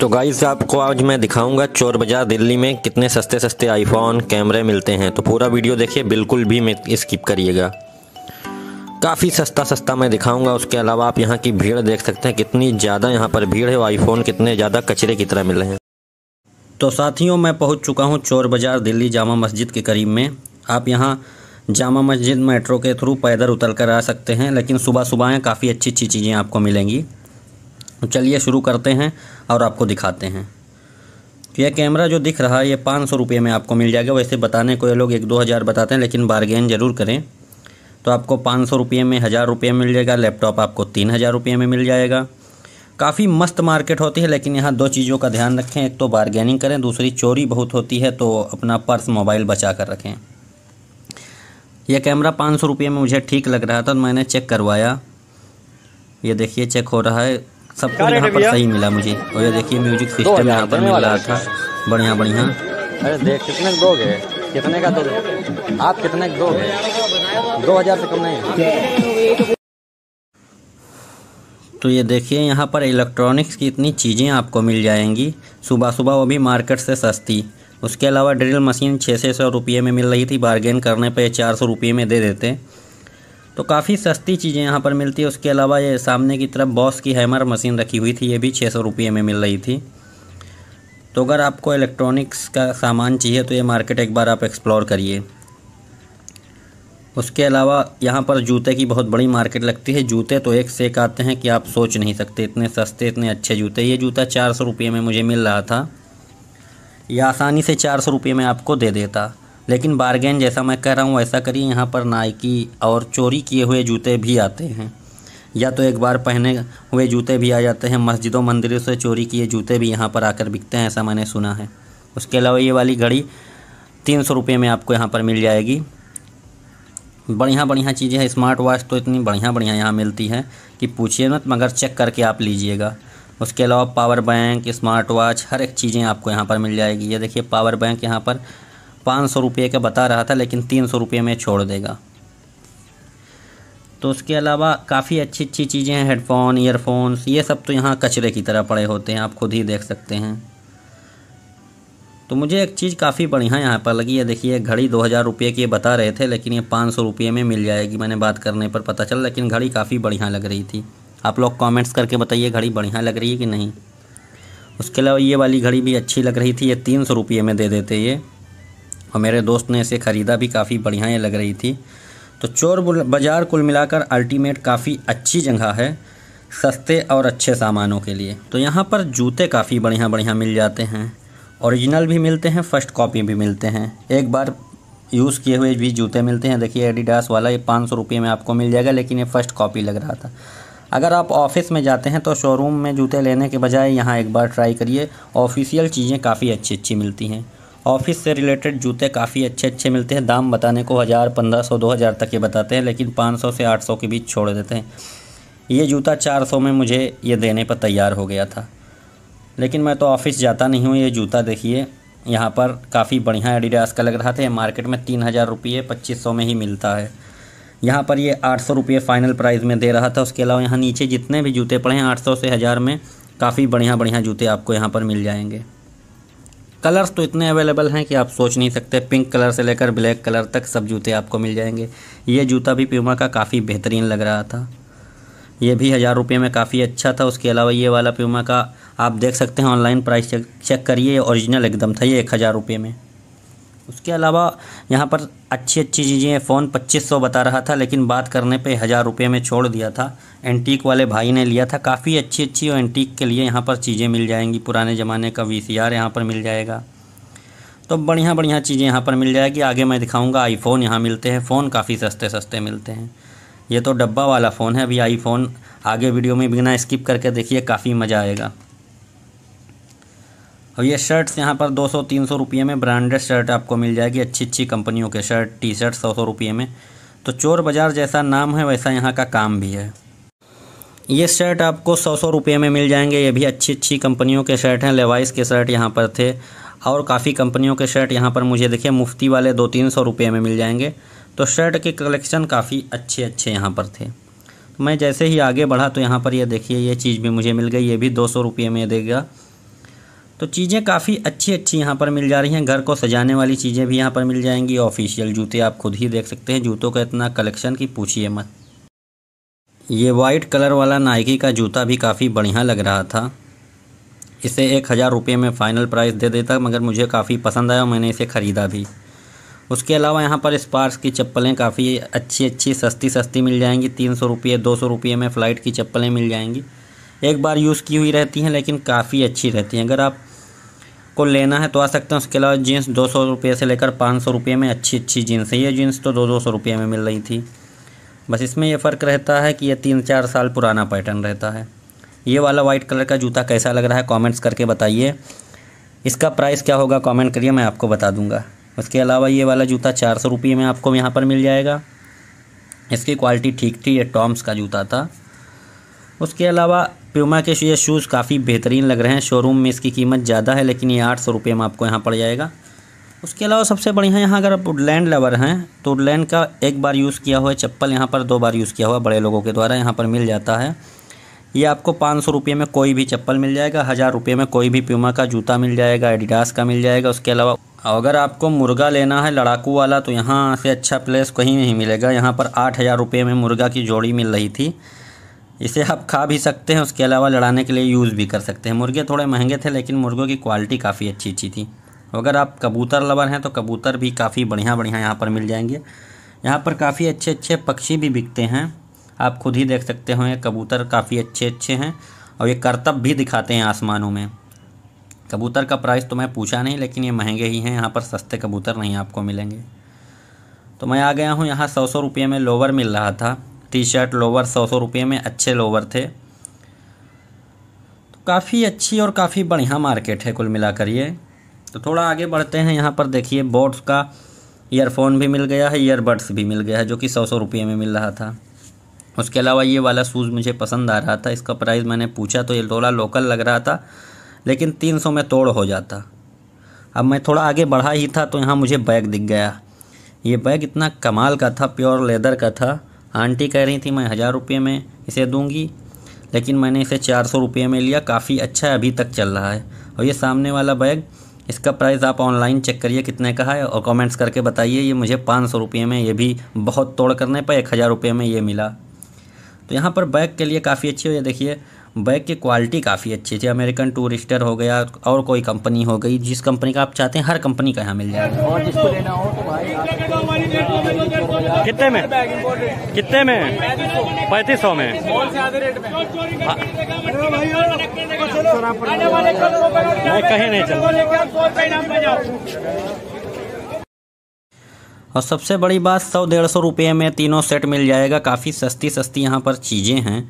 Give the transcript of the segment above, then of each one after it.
तो गाइज आपको आज मैं दिखाऊंगा चोर बाज़ार दिल्ली में कितने सस्ते सस्ते आईफोन कैमरे मिलते हैं तो पूरा वीडियो देखिए बिल्कुल भी स्किप करिएगा काफ़ी सस्ता सस्ता मैं दिखाऊंगा उसके अलावा आप यहाँ की भीड़ देख सकते हैं कितनी ज़्यादा यहाँ पर भीड़ है आईफोन कितने ज़्यादा कचरे की तरह मिले हैं तो साथियों मैं पहुँच चुका हूँ चोर बाज़ार दिल्ली जामा मस्जिद के करीब में आप यहाँ जामा मस्जिद मेट्रो के थ्रू पैदल उतर कर आ सकते हैं लेकिन सुबह सुबह काफ़ी अच्छी अच्छी चीज़ें आपको मिलेंगी तो चलिए शुरू करते हैं और आपको दिखाते हैं तो यह कैमरा जो दिख रहा है ये पाँच सौ रुपये में आपको मिल जाएगा वैसे बताने को ये लोग एक दो हज़ार बताते हैं लेकिन बारगेन ज़रूर करें तो आपको पाँच सौ रुपये में हज़ार रुपये मिल जाएगा लैपटॉप आपको तीन हज़ार रुपये में मिल जाएगा काफ़ी मस्त मार्केट होती है लेकिन यहाँ दो चीज़ों का ध्यान रखें एक तो बारगेनिंग करें दूसरी चोरी बहुत होती है तो अपना पर्स मोबाइल बचा कर रखें यह कैमरा पाँच सौ रुपये में मुझे ठीक लग रहा था तो मैंने चेक करवाया ये देखिए चेक हो रहा है सब कुछ यहाँ पर सही मिला मुझे और ये देखिए म्यूजिक सिस्टम यहाँ पर मिला था बढ़िया बढ़िया अरे देख कितने दो गए कितने का दो गए आप कितने दो गए दो हजार से कम नहीं तो ये देखिए यहाँ पर इलेक्ट्रॉनिक्स की इतनी चीज़ें आपको मिल जाएंगी सुबह सुबह वो भी मार्केट से सस्ती उसके अलावा ड्रिल मशीन छः छः सौ रुपये में मिल रही थी बारगेन करने पे चार सौ रुपये में दे देते तो काफ़ी सस्ती चीज़ें यहाँ पर मिलती है उसके अलावा ये सामने की तरफ बॉस की हैमर मशीन रखी हुई थी ये भी छः सौ रुपये में मिल रही थी तो अगर आपको इलेक्ट्रॉनिक्स का सामान चाहिए तो ये मार्केट एक बार आप एक्सप्लोर करिए उसके अलावा यहाँ पर जूते की बहुत बड़ी मार्केट लगती है जूते तो एक से एक आते हैं कि आप सोच नहीं सकते इतने सस्ते इतने अच्छे जूते ये जूता चार सौ रुपये में मुझे मिल रहा था ये आसानी से चार सौ रुपये में आपको दे देता लेकिन बारगेन जैसा मैं कह रहा हूँ वैसा करिए यहाँ पर नाइकी और चोरी किए हुए जूते भी आते हैं या तो एक बार पहने हुए जूते भी आ जाते हैं मस्जिदों मंदिरों से चोरी किए जूते भी यहाँ पर आकर बिकते हैं ऐसा मैंने सुना है उसके अलावा ये वाली घड़ी तीन सौ रुपये में आपको यहाँ पर मिल जाएगी बढ़िया बढ़िया चीज़ें हैं स्मार्ट वॉच तो इतनी बढ़िया बढ़िया यहाँ मिलती है कि पूछिए मत मगर चेक करके आप लीजिएगा उसके अलावा पावर बैंक स्मार्ट वॉच हर एक चीज़ें आपको यहाँ पर मिल जाएगी ये देखिए पावर बैंक यहाँ पर पाँच सौ रुपये का बता रहा था लेकिन तीन सौ रुपये में छोड़ देगा तो उसके अलावा काफ़ी अच्छी अच्छी चीज़ें हैं हेडफोन ईयरफोन्स ये सब तो यहाँ कचरे की तरह पड़े होते हैं आप खुद ही देख सकते हैं तो मुझे एक चीज़ काफ़ी बढ़िया यहाँ पर लगी है देखिए घड़ी दो हज़ार रुपये की बता रहे थे लेकिन ये पाँच सौ रुपये में मिल जाएगी मैंने बात करने पर पता चला लेकिन घड़ी काफ़ी बढ़िया लग रही थी आप लोग कमेंट्स करके बताइए घड़ी बढ़िया लग रही है कि नहीं उसके अलावा ये वाली घड़ी भी अच्छी लग रही थी ये तीन सौ रुपये में दे देते ये और मेरे दोस्त ने इसे ख़रीदा भी काफ़ी बढ़िया ये लग रही थी तो चोर बाज़ार कुल मिलाकर अल्टीमेट काफ़ी अच्छी जगह है सस्ते और अच्छे सामानों के लिए तो यहाँ पर जूते काफ़ी बढ़िया बढ़िया मिल जाते हैं ओरिजिनल भी मिलते हैं फ़र्स्ट कॉपी भी मिलते हैं एक बार यूज़ किए हुए भी जूते मिलते हैं देखिए एडिडास वाला ये पाँच सौ रुपये में आपको मिल जाएगा लेकिन ये फ़र्स्ट कॉपी लग रहा था अगर आप ऑफ़िस में जाते हैं तो शोरूम में जूते लेने के बजाय यहाँ एक बार ट्राई करिए ऑफिशियल चीज़ें काफ़ी अच्छी अच्छी मिलती हैं ऑफिस से रिलेटेड जूते काफ़ी अच्छे अच्छे मिलते हैं दाम बताने को हज़ार पंद्रह सौ दो हज़ार तक ये बताते हैं लेकिन पाँच सौ से आठ सौ के बीच छोड़ देते हैं ये जूता चार सौ में मुझे ये देने पर तैयार हो गया था लेकिन मैं तो ऑफिस जाता नहीं हूँ ये जूता देखिए यहाँ पर काफ़ी बढ़िया एडिडास का लग रहा था मार्केट में तीन हज़ार रुपये पच्चीस सौ में ही मिलता है यहाँ पर ये आठ सौ रुपये फ़ाइनल प्राइस में दे रहा था उसके अलावा यहाँ नीचे जितने भी जूते पड़े हैं आठ सौ से हज़ार में काफ़ी बढ़िया बढ़िया जूते आपको यहाँ पर मिल जाएंगे कलर्स तो इतने अवेलेबल हैं कि आप सोच नहीं सकते पिंक कलर से लेकर ब्लैक कलर तक सब जूते आपको मिल जाएंगे ये जूता भी प्यूमा का काफ़ी बेहतरीन लग रहा था ये भी हज़ार रुपये में काफ़ी अच्छा था उसके अलावा ये वाला प्यूमा का आप देख सकते हैं ऑनलाइन प्राइस चेक चेक करिए ओरिजिनल एकदम था ये एक हज़ार रुपये में उसके अलावा यहाँ पर अच्छी अच्छी चीज़ें हैं फ़ोन 2500 बता रहा था लेकिन बात करने पे हज़ार रुपये में छोड़ दिया था एंटीक वाले भाई ने लिया था काफ़ी अच्छी अच्छी और एंटीक के लिए यहाँ पर चीज़ें मिल जाएंगी पुराने ज़माने का वी सी आर यहाँ पर मिल जाएगा तो बढ़िया बढ़िया चीज़ें यहाँ पर मिल जाएगी आगे मैं दिखाऊँगा फोन यहाँ मिलते हैं फ़ोन काफ़ी सस्ते सस्ते मिलते हैं ये तो डब्बा वाला फ़ोन है अभी आईफोन आगे वीडियो में बिना स्किप करके देखिए काफ़ी मज़ा आएगा और ये शर्ट्स यहाँ पर 200-300 रुपये में ब्रांडेड शर्ट आपको मिल जाएगी अच्छी अच्छी कंपनियों के शर्ट टी शर्ट सौ सौ रुपये में तो चोर बाज़ार जैसा नाम है वैसा यहाँ का काम भी है ये शर्ट आपको सौ सौ रुपये में मिल जाएंगे ये भी अच्छी अच्छी कंपनियों के शर्ट हैं लेवाइस के शर्ट यहाँ पर थे और काफ़ी कंपनियों के शर्ट यहाँ पर मुझे देखिए मुफ्ती वाले दो तीन सौ रुपये में मिल जाएंगे तो शर्ट के कलेक्शन काफ़ी अच्छे अच्छे यहाँ पर थे मैं जैसे ही आगे बढ़ा तो यहाँ पर ये यह देखिए ये चीज़ भी मुझे मिल गई ये भी दो सौ रुपये में देगा तो चीज़ें काफ़ी अच्छी अच्छी यहाँ पर मिल जा रही हैं घर को सजाने वाली चीज़ें भी यहाँ पर मिल जाएंगी ऑफिशियल जूते आप खुद ही देख सकते हैं जूतों का इतना कलेक्शन की पूछिए मत ये वाइट कलर वाला नाइकी का जूता भी काफ़ी बढ़िया लग रहा था इसे एक हज़ार रुपये में फ़ाइनल प्राइस दे देता मगर मुझे काफ़ी पसंद आया और मैंने इसे ख़रीदा भी उसके अलावा यहाँ पर स्पार्स की चप्पलें काफ़ी अच्छी अच्छी सस्ती सस्ती मिल जाएंगी तीन सौ रुपये दो सौ रुपये में फ़्लाइट की चप्पलें मिल जाएंगी एक बार यूज़ की हुई रहती हैं लेकिन काफ़ी अच्छी रहती हैं अगर आप आपको लेना है तो आ सकते हैं उसके अलावा जीन्स दो सौ रुपये से लेकर पाँच सौ रुपये में अच्छी अच्छी जीन्स है ये जीन्स तो दो दो सौ रुपये में मिल रही थी बस इसमें यह फ़र्क रहता है कि यह तीन चार साल पुराना पैटर्न रहता है ये वाला वाइट कलर का जूता कैसा लग रहा है कॉमेंट्स करके बताइए इसका प्राइस क्या होगा कमेंट करिए मैं आपको बता दूंगा उसके अलावा ये वाला जूता चार सौ रुपये में आपको यहाँ पर मिल जाएगा इसकी क्वालिटी ठीक थी ये टॉम्स का जूता था उसके अलावा प्यूमा के ये शूज़ काफ़ी बेहतरीन लग रहे हैं शोरूम में इसकी कीमत ज़्यादा है लेकिन ये आठ सौ रुपये में आपको यहाँ पड़ जाएगा उसके अलावा सबसे बढ़िया यहाँ अगर आप वुडलैंड लवर हैं तो वुडलैंड का एक बार यूज़ किया हुआ चप्पल यहाँ पर दो बार यूज़ किया हुआ बड़े लोगों के द्वारा यहाँ पर मिल जाता है ये आपको पाँच सौ रुपये में कोई भी चप्पल मिल जाएगा हज़ार रुपये में कोई भी प्यूमा का जूता मिल जाएगा एडिडास का मिल जाएगा उसके अलावा अगर आपको मुर्गा लेना है लड़ाकू वाला तो यहाँ से अच्छा प्लेस कहीं नहीं मिलेगा यहाँ पर आठ हज़ार रुपये में मुर्गा की जोड़ी मिल रही थी इसे आप खा भी सकते हैं उसके अलावा लड़ाने के लिए यूज़ भी कर सकते हैं मुर्गे थोड़े महंगे थे लेकिन मुर्गों की क्वालिटी काफ़ी अच्छी अच्छी थी अगर आप कबूतर लवर हैं तो कबूतर भी काफ़ी बढ़िया बढ़िया यहाँ पर मिल जाएंगे यहाँ पर काफ़ी अच्छे अच्छे पक्षी भी बिकते हैं आप खुद ही देख सकते हो ये कबूतर काफ़ी अच्छे अच्छे हैं और ये करतब भी दिखाते हैं आसमानों में कबूतर का प्राइस तो मैं पूछा नहीं लेकिन ये महंगे ही हैं यहाँ पर सस्ते कबूतर नहीं आपको मिलेंगे तो मैं आ गया हूँ यहाँ सौ सौ रुपये में लोवर मिल रहा था टी शर्ट लोवर सौ सौ रुपये में अच्छे लोवर थे तो काफ़ी अच्छी और काफ़ी बढ़िया मार्केट है कुल मिलाकर ये तो थोड़ा आगे बढ़ते हैं यहाँ पर देखिए बोट्स का ईयरफोन भी मिल गया है ईयरबड्स भी मिल गया है जो कि सौ सौ रुपये में मिल रहा था उसके अलावा ये वाला शूज़ मुझे पसंद आ रहा था इसका प्राइस मैंने पूछा तो ये थोड़ा लोकल लग रहा था लेकिन तीन सौ में तोड़ हो जाता अब मैं थोड़ा आगे बढ़ा ही था तो यहाँ मुझे बैग दिख गया ये बैग इतना कमाल का था प्योर लेदर का था आंटी कह रही थी मैं हज़ार रुपये में इसे दूंगी लेकिन मैंने इसे चार सौ रुपये में लिया काफ़ी अच्छा अभी तक चल रहा है और ये सामने वाला बैग इसका प्राइस आप ऑनलाइन चेक करिए कितने का है और कमेंट्स करके बताइए ये मुझे पाँच सौ रुपये में ये भी बहुत तोड़ करने पर एक हज़ार रुपये में ये मिला तो यहाँ पर बैग के लिए काफ़ी अच्छी हो ये देखिए बैग की क्वालिटी काफ़ी अच्छी थी अमेरिकन टूरिस्टर हो गया और कोई कंपनी हो गई जिस कंपनी का आप चाहते हैं हर कंपनी का यहाँ मिल जाएगा और जिसको लेना हो तो भाई कितने में कितने में पैंतीस सौ में हाँ। कहीं नहीं चल और सबसे बड़ी बात सौ डेढ़ सौ रुपये में तीनों सेट मिल जाएगा काफ़ी सस्ती सस्ती यहाँ पर चीज़ें हैं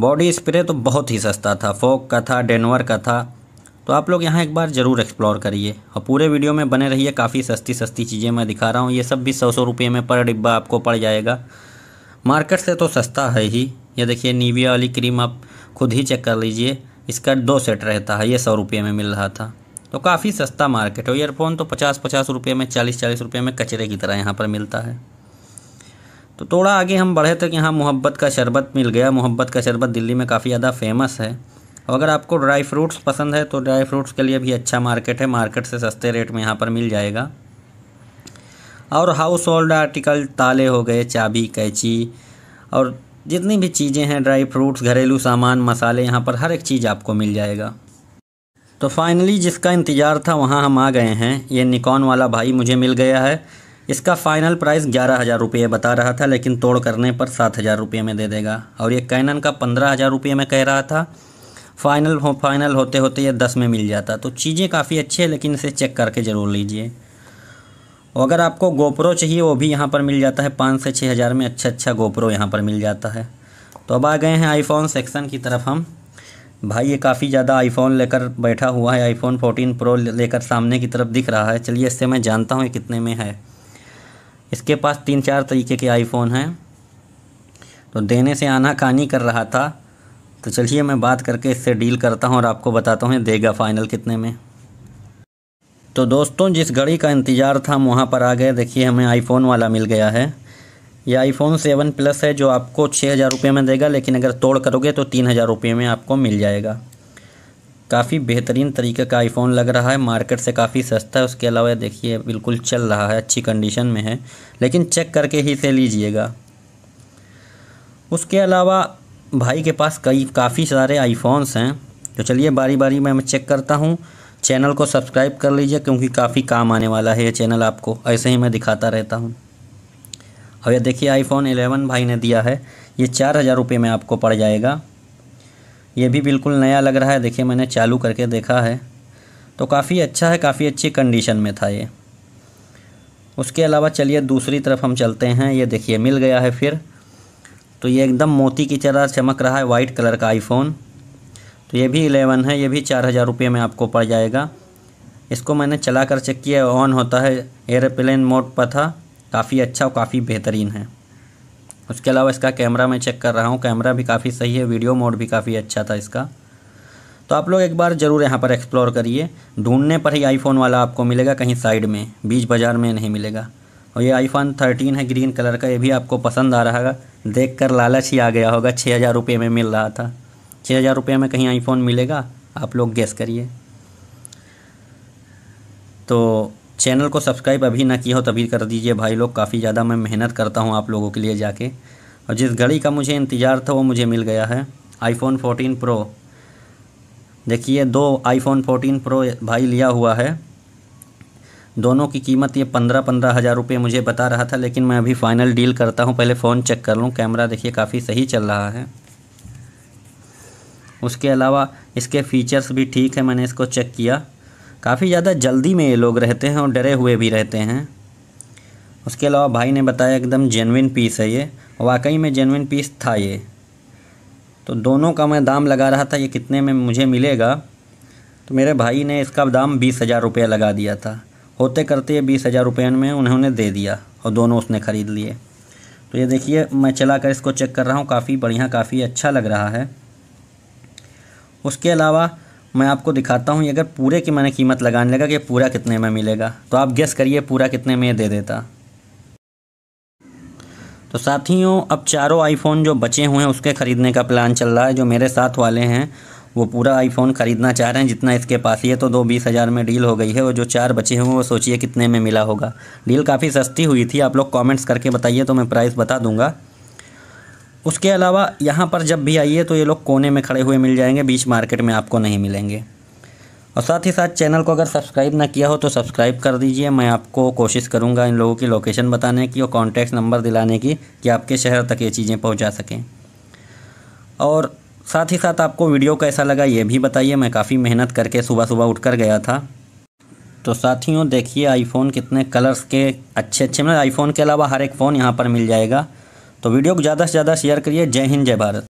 बॉडी स्प्रे तो बहुत ही सस्ता था फोक का था डेनवर का था तो आप लोग यहाँ एक बार ज़रूर एक्सप्लोर करिए और पूरे वीडियो में बने रहिए काफ़ी सस्ती सस्ती चीज़ें मैं दिखा रहा हूँ ये सब भी सौ सौ रुपये में पर डिब्बा आपको पड़ जाएगा मार्केट से तो सस्ता है ही ये देखिए नीविया वाली क्रीम आप खुद ही चेक कर लीजिए इसका दो सेट रहता है ये सौ रुपये में मिल रहा था तो काफ़ी सस्ता मार्केट है ईयरफोन तो पचास पचास रुपये में चालीस चालीस रुपये में कचरे की तरह यहाँ पर मिलता है तो थोड़ा आगे हम बढ़े तक तो यहाँ मोहब्बत का शरबत मिल गया मोहब्बत का शरबत दिल्ली में काफ़ी ज़्यादा फेमस है अगर आपको ड्राई फ्रूट्स पसंद है तो ड्राई फ्रूट्स के लिए भी अच्छा मार्केट है मार्केट से सस्ते रेट में यहाँ पर मिल जाएगा और हाउस होल्ड आर्टिकल ताले हो गए चाबी कैची और जितनी भी चीज़ें हैं ड्राई फ्रूट्स घरेलू सामान मसाले यहाँ पर हर एक चीज़ आपको मिल जाएगा तो फाइनली जिसका इंतज़ार था वहाँ हम आ गए हैं ये निकॉन वाला भाई मुझे मिल गया है इसका फ़ाइनल प्राइस ग्यारह हज़ार रुपये बता रहा था लेकिन तोड़ करने पर सात हज़ार रुपये में दे देगा और ये कैनन का पंद्रह हज़ार रुपये में कह रहा था फाइनल हो फाइनल होते होते ये दस में मिल जाता तो चीज़ें काफ़ी अच्छी है लेकिन इसे चेक करके ज़रूर लीजिए और अगर आपको गोप्रो चाहिए वो भी यहाँ पर मिल जाता है पाँच से छः हज़ार में अच्छा अच्छा गोप्रो यहाँ पर मिल जाता है तो अब आ गए हैं आईफोन सेक्शन की तरफ हम भाई ये काफ़ी ज़्यादा आईफोन लेकर बैठा हुआ है आईफोन 14 प्रो लेकर सामने की तरफ दिख रहा है चलिए इससे मैं जानता हूँ ये कितने में है इसके पास तीन चार तरीके के आईफोन हैं तो देने से आना कहानी कर रहा था तो चलिए मैं बात करके इससे डील करता हूँ और आपको बताता हूँ देगा फाइनल कितने में तो दोस्तों जिस घड़ी का इंतज़ार था वहाँ पर आ गए देखिए हमें आईफोन वाला मिल गया है ये आईफोन सेवन प्लस है जो आपको छः हज़ार रुपये में देगा लेकिन अगर तोड़ करोगे तो तीन हज़ार रुपये में आपको मिल जाएगा काफ़ी बेहतरीन तरीके का आईफोन लग रहा है मार्केट से काफ़ी सस्ता है उसके अलावा देखिए बिल्कुल चल रहा है अच्छी कंडीशन में है लेकिन चेक करके ही से लीजिएगा उसके अलावा भाई के पास कई काफ़ी सारे आईफोन्स हैं तो चलिए बारी बारी में मैं चेक करता हूँ चैनल को सब्सक्राइब कर लीजिए क्योंकि काफ़ी काम आने वाला है ये चैनल आपको ऐसे ही मैं दिखाता रहता हूँ अब ये देखिए आईफोन 11 भाई ने दिया है ये चार हज़ार रुपये में आपको पड़ जाएगा ये भी बिल्कुल नया लग रहा है देखिए मैंने चालू करके देखा है तो काफ़ी अच्छा है काफ़ी अच्छी कंडीशन में था ये उसके अलावा चलिए दूसरी तरफ हम चलते हैं ये देखिए मिल गया है फिर तो ये एकदम मोती की तरह चमक रहा है वाइट कलर का आईफोन तो ये भी एलेवन है ये भी चार हज़ार रुपये में आपको पड़ जाएगा इसको मैंने चला कर चेक किया ऑन होता है एयरप्लेन मोड पर था काफ़ी अच्छा और काफ़ी बेहतरीन है उसके अलावा इसका कैमरा मैं चेक कर रहा हूँ कैमरा भी काफ़ी सही है वीडियो मोड भी काफ़ी अच्छा था इसका तो आप लोग एक बार ज़रूर यहाँ पर एक्सप्लोर करिए ढूंढने पर ही आईफोन वाला आपको मिलेगा कहीं साइड में बीच बाज़ार में नहीं मिलेगा और ये आईफोन थर्टीन है ग्रीन कलर का ये भी आपको पसंद आ रहा होगा देख कर लालच ही आ गया होगा छः हज़ार रुपये में मिल रहा था छः हज़ार रुपये में कहीं आईफोन मिलेगा आप लोग गेस करिए तो चैनल को सब्सक्राइब अभी ना किया हो तभी कर दीजिए भाई लोग काफ़ी ज़्यादा मैं मेहनत करता हूँ आप लोगों के लिए जाके और जिस घड़ी का मुझे इंतज़ार था वो मुझे मिल गया है आईफोन 14 प्रो देखिए दो आईफोन 14 प्रो भाई लिया हुआ है दोनों की कीमत ये पंद्रह पंद्रह हज़ार रुपये मुझे बता रहा था लेकिन मैं अभी फ़ाइनल डील करता हूँ पहले फ़ोन चेक कर लूँ कैमरा देखिए काफ़ी सही चल रहा है उसके अलावा इसके फ़ीचर्स भी ठीक है मैंने इसको चेक किया काफ़ी ज़्यादा जल्दी में ये लोग रहते हैं और डरे हुए भी रहते हैं उसके अलावा भाई ने बताया एकदम जेनविन पीस है ये वाकई में जेनविन पीस था ये तो दोनों का मैं दाम लगा रहा था ये कितने में मुझे मिलेगा तो मेरे भाई ने इसका दाम बीस हज़ार रुपया लगा दिया था होते करते बीस हज़ार रुपये में उन्होंने दे दिया और दोनों उसने ख़रीद लिए तो ये देखिए मैं चला कर इसको चेक कर रहा हूँ काफ़ी बढ़िया काफ़ी अच्छा लग रहा है उसके अलावा मैं आपको दिखाता हूँ अगर पूरे की मैंने कीमत लगाने लगा कि पूरा कितने में मिलेगा तो आप गेस करिए पूरा कितने में दे देता तो साथियों अब चारों आईफोन जो बचे हुए हैं उसके ख़रीदने का प्लान चल रहा है जो मेरे साथ वाले हैं वो पूरा आईफोन ख़रीदना चाह रहे हैं जितना इसके पास ही है तो दो बीस हज़ार में डील हो गई है और जो चार बचे हुए हैं वो सोचिए कितने में मिला होगा डील काफ़ी सस्ती हुई थी आप लोग कमेंट्स करके बताइए तो मैं प्राइस बता दूंगा उसके अलावा यहाँ पर जब भी आइए तो ये लोग कोने में खड़े हुए मिल जाएंगे बीच मार्केट में आपको नहीं मिलेंगे और साथ ही साथ चैनल को अगर सब्सक्राइब ना किया हो तो सब्सक्राइब कर दीजिए मैं आपको कोशिश करूँगा इन लोगों की लोकेशन बताने की और कॉन्टैक्ट नंबर दिलाने की कि आपके शहर तक ये चीज़ें पहुँचा सकें और साथ ही साथ आपको वीडियो कैसा लगा ये भी बताइए मैं काफ़ी मेहनत करके सुबह सुबह उठ कर गया था तो साथियों देखिए आईफ़ोन कितने कलर्स के अच्छे अच्छे मतलब आईफ़ोन के अलावा हर एक फ़ोन यहाँ पर मिल जाएगा तो वीडियो को ज़्यादा से ज़्यादा शेयर करिए जय हिंद जय भारत